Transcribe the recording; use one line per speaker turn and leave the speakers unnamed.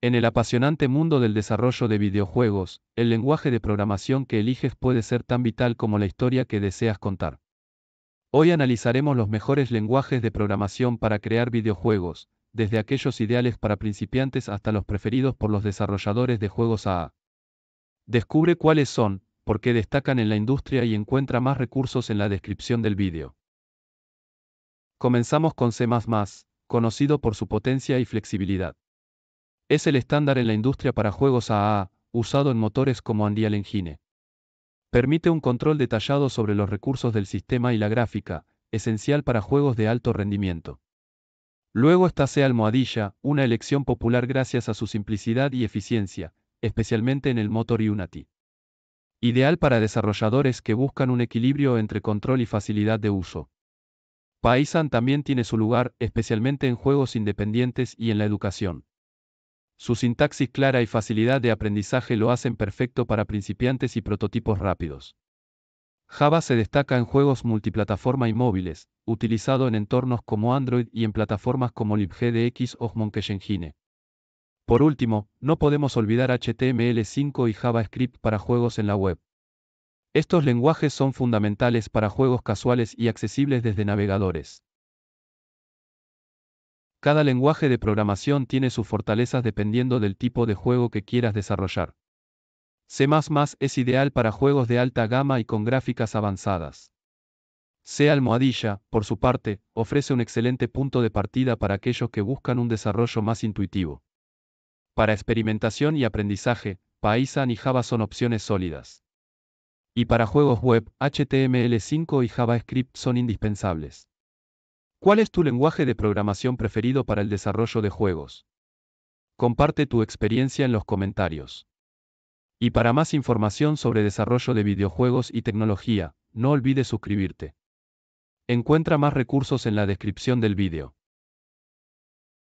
En el apasionante mundo del desarrollo de videojuegos, el lenguaje de programación que eliges puede ser tan vital como la historia que deseas contar. Hoy analizaremos los mejores lenguajes de programación para crear videojuegos, desde aquellos ideales para principiantes hasta los preferidos por los desarrolladores de juegos AA. Descubre cuáles son, por qué destacan en la industria y encuentra más recursos en la descripción del vídeo. Comenzamos con C++, conocido por su potencia y flexibilidad. Es el estándar en la industria para juegos AA, usado en motores como Unreal Engine. Permite un control detallado sobre los recursos del sistema y la gráfica, esencial para juegos de alto rendimiento. Luego está C Almohadilla, una elección popular gracias a su simplicidad y eficiencia, especialmente en el motor Unity. Ideal para desarrolladores que buscan un equilibrio entre control y facilidad de uso. Paisan también tiene su lugar, especialmente en juegos independientes y en la educación. Su sintaxis clara y facilidad de aprendizaje lo hacen perfecto para principiantes y prototipos rápidos. Java se destaca en juegos multiplataforma y móviles, utilizado en entornos como Android y en plataformas como libgdx o Monkey Por último, no podemos olvidar HTML5 y JavaScript para juegos en la web. Estos lenguajes son fundamentales para juegos casuales y accesibles desde navegadores. Cada lenguaje de programación tiene sus fortalezas dependiendo del tipo de juego que quieras desarrollar. C es ideal para juegos de alta gama y con gráficas avanzadas. C almohadilla, por su parte, ofrece un excelente punto de partida para aquellos que buscan un desarrollo más intuitivo. Para experimentación y aprendizaje, Python y Java son opciones sólidas. Y para juegos web, HTML5 y JavaScript son indispensables. ¿Cuál es tu lenguaje de programación preferido para el desarrollo de juegos? Comparte tu experiencia en los comentarios. Y para más información sobre desarrollo de videojuegos y tecnología, no olvides suscribirte. Encuentra más recursos en la descripción del vídeo.